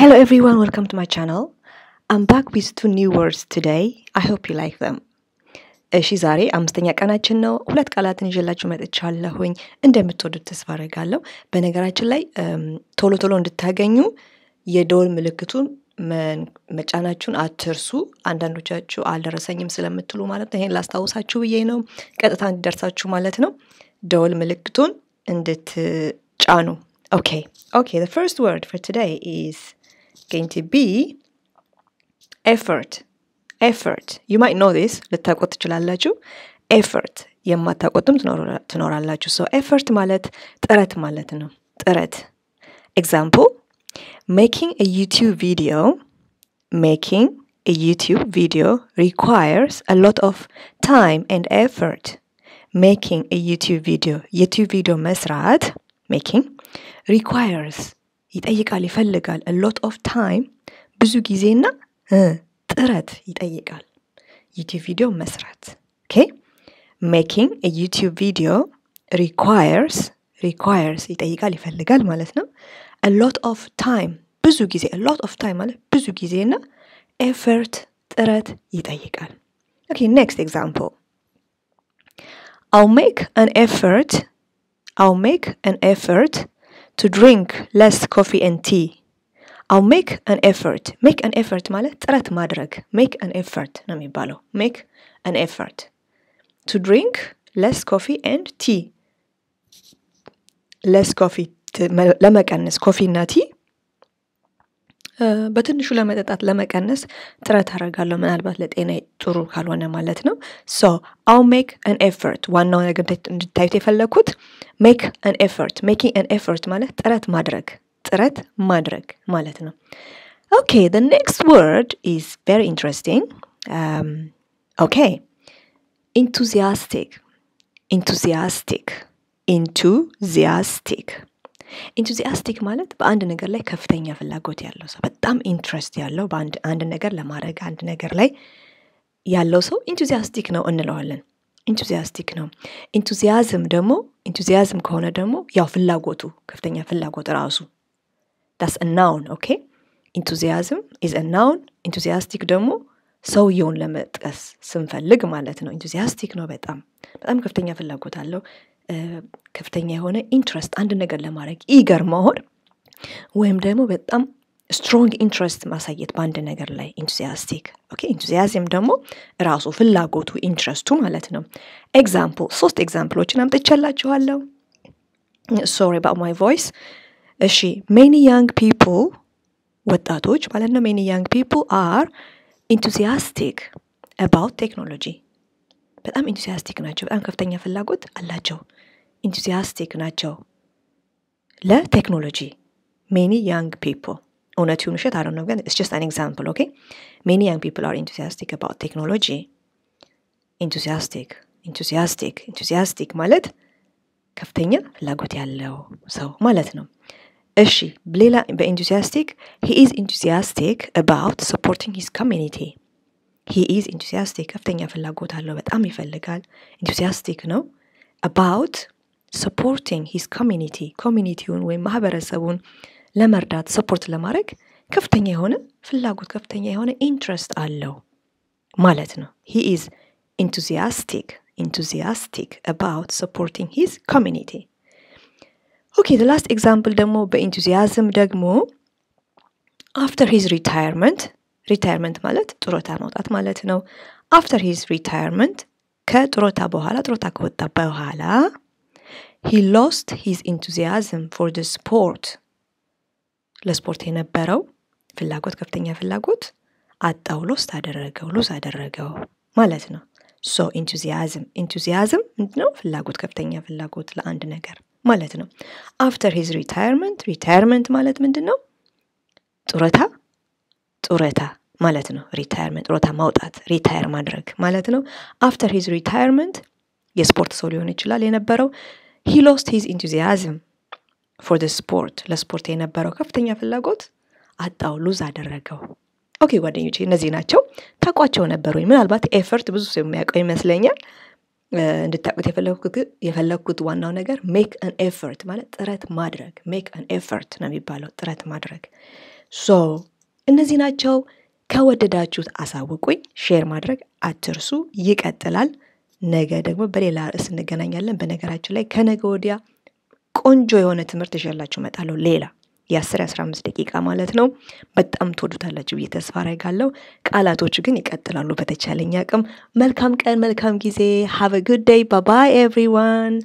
Hello everyone, welcome to my channel. I'm back with two new words today. I hope you like them. እሺ ዛሬ አምስተኛ ቀናችን ነው። ሁለት ቃላትን ይዤላችሁ መጥቻለሁኝ። እንደምትወዱት ተስፋ አደርጋለሁ። በነገራችን ላይ ቶሎ ቶሎ እንድታገኙ የደወል ምልክቱን መጫናችሁን አትርሱ። አንዳንዶቻችሁ አልደረሰኝም ስለምትሉ ማለት ነው። ይሄን ላስታውሳችሁ ብዬ ነው፣ ቀጥታ እንዲደርሳችሁ ማለት ነው። ደወል ምልክቱን እንድትጫኑ። ኦኬ ኦኬ። the first word for today is ti B effort effort you might know this ልታውቁት laju effort የማታውቁትም laju so effort ማለት taret ማለት no taret. example making a youtube video making a youtube video requires a lot of time and effort making a youtube video youtube video መስራት making requires ይጠይቃል፣ ይፈልጋል። ሎት ኦፍ ታይም ብዙ ጊዜና ጥረት ይጠይቃል። ዩቲብ ቪዲዮ መስራት ኦኬ። ሜኪንግ ቪዲዮ ሪርስ ይጠይቃል፣ ይፈልጋል ማለት ነው። ሎት ኦፍ ታይም ብዙ ጊዜ ሎት ኦፍ ታይም ማለት ብዙ ጊዜና ኤፈርት ጥረት ይጠይቃል። ኦኬ ኔክስት ኤግዛምፕል አው ሜክ አን ኤፈርት አው ሜክ አን ኤፈርት to drink less coffee and tea. I'll make an effort. make an effort ማለት ጥረት ማድረግ make an effort ነው የሚባለው። make an effort to drink less coffee and tea. less coffee ለመቀነስ ኮፊ እና ቲ በትንሹ ለመጠጣት ለመቀነስ ጥረት አደርጋለሁ ምናልባት ለጤና ጥሩ ካልሆነ ማለት ነው ሶ አው ሜክ አን ኤፈርት ዋናው ነገር እንድታዩት የፈለግኩት ሜክ አን ኤፈርት ሜኪንግ አን ኤፈርት ማለት ጥረት ማድረግ ጥረት ማድረግ ማለት ነው ኦኬ ኔክስት next word is very interesting um, ኢንቱዚያስቲክ ኢንቱዚያስቲክ ኢንቱዚያስቲክ ማለት በአንድ ነገር ላይ ከፍተኛ ፍላጎት ያለው ሰው፣ በጣም ኢንትረስት ያለው አንድ ነገር ለማድረግ አንድ ነገር ላይ ያለው ሰው ኢንቱዚያስቲክ ነው እንለዋለን። ኢንቱዚያስቲክ ነው። ኢንቱዚያዝም ደግሞ ኢንቱዚያዝም ከሆነ ደግሞ ያው ፍላጎቱ ከፍተኛ ፍላጎት ራሱ ዳስ እናውን ኦኬ። ኢንቱዚያዝም ኢዝ እናውን ኢንቱዚያስቲክ ደግሞ ሰውየውን ለመጥቀስ ስንፈልግ ማለት ነው። ኢንቱዚያስቲክ ነው፣ በጣም በጣም ከፍተኛ ፍላጎት አለው ከፍተኛ የሆነ ኢንትረስት አንድ ነገር ለማድረግ ኢገር መሆን ወይም ደግሞ በጣም ስትሮንግ ኢንትረስት ማሳየት በአንድ ነገር ላይ ኢንቱዚያስቲክ ኦኬ ኢንቱዚያዝም ደግሞ ራሱ ፍላጎቱ ኢንትረስቱ ማለት ነው ኤግዛምፕል ሶስት ኤግዛምፕሎችን አምጥቻላችኋለሁ ሶሪ ባ ማይ ቮይስ እሺ ሜኒ ያንግ ፒፕል ወጣቶች ማለት ነው ሜኒ ያንግ ፒፕል አር ኢንቱዚያስቲክ አባውት ቴክኖሎጂ በጣም ኢንቱዚያስቲክ ናቸው። በጣም ከፍተኛ ፍላጎት አላቸው። ኢንቱዚያስቲክ ናቸው ለቴክኖሎጂ ሜኒ ያንግ ፒፕል እውነት ይሁን ውሸት አለ ነው ግን ኢትስ ጀስት አን ኤግዛምፕል ኦኬ ሜኒ ያንግ ፒፕል አር ኢንቱዚያስቲክ አባውት ቴክኖሎጂ ኢንቱዚያስቲክ ኢንቱዚያስቲክ ኢንቱዚያስቲክ ማለት ከፍተኛ ፍላጎት ያለው ሰው ማለት ነው እሺ ሌላ በኢንቱዚያስቲክ ሂ ኢዝ ኢንቱዚያስቲክ አባውት ሰፖርቲንግ ሂዝ ኮሚኒቲ ሂ ኢዝ ከፍተኛ ፍላጎት አለው። በጣም ይፈልጋል። ኢንቱዚያስቲክ ነው አባውት ሰፖርቲንግ ሂስ ኮሚኒቲ ኮሚኒቲውን ወይም ማህበረሰቡን ለመርዳት ሰፖርት ለማድረግ ከፍተኛ የሆነ ፍላጎት ከፍተኛ የሆነ ኢንትረስት አለው ማለት ነው። ሂኢዝ ኢንቱዚያስቲክ ኢንቱዚያስቲክ አባውት ሰፖርቲንግ ሂዝ ኮሚኒቲ። ኦኬ ላስት ኤግዛምፕል ደግሞ በኢንቱዚያዝም ደግሞ አፍተር ሂዝ ሪታርመንት። ሪታየርመንት ማለት ጡረታ መውጣት ማለት ነው። አፍተር ሂዝ ሪታየርመንት ከጡረታ በኋላ ጡረታ ከወጣ በኋላ ሂ ሎስት ሂዝ ኢንቱዚያዝም ፎር ደ ስፖርት ለስፖርት የነበረው ፍላጎት ከፍተኛ ፍላጎት አጣው፣ ሎስት አደረገው፣ ሉዝ አደረገው ማለት ነው። ሶ ኢንቱዚያዝም ኢንቱዚያዝም ምንድነው? ፍላጎት፣ ከፍተኛ ፍላጎት ለአንድ ነገር ማለት ነው። አፍተር ሂዝ ሪታየርመንት ሪታየርመንት ማለት ምንድን ነው? ጡረታ ጡረታ ማለት ነው። ሪታየርመንት ጡረታ ማውጣት ሪታየር ማድረግ ማለት ነው። አፍተር ሂዝ ሪታየርመንት የስፖርት ሰው ሊሆን ይችላል የነበረው ሂ ሎስት ሂዝ ኢንቱዚያዝም ፎር ስፖርት ለስፖርት የነበረው ከፍተኛ ፍላጎት አጣው፣ ሉዝ አደረገው። ኦኬ ጓደኞች፣ እነዚህ ናቸው። ታቋቸው ነበር ወይ? ምናልባት ኤፈርት ብዙ ሰው የሚያውቀው ይመስለኛል። እንድታቁት የፈለግኩት ዋናው ነገር ሜክ አን ኤፈርት ማለት ጥረት ማድረግ ሜክ አን ኤፈርት ነው የሚባለው ጥረት ማድረግ ሶ እነዚህ ናቸው። ከወደዳችሁት አሳውቁኝ። ሼር ማድረግ አትርሱ። ይቀጥላል። ነገ ደግሞ በሌላ ርዕስ እንገናኛለን። በነገራችን ላይ ከነገ ወዲያ ቆንጆ የሆነ ትምህርት ይዤላችሁ እመጣለሁ። ሌላ የ የአስራ ደቂቃ ማለት ነው። በጣም ትወዱታላችሁ ብዬ ተስፋ አደርጋለሁ። ቃላቶቹ ግን ይቀጥላሉ በተቻለኝ አቅም። መልካም ቀን፣ መልካም ጊዜ። ሃቭ ጉድ ደይ። ባባይ ኤቭሪዋን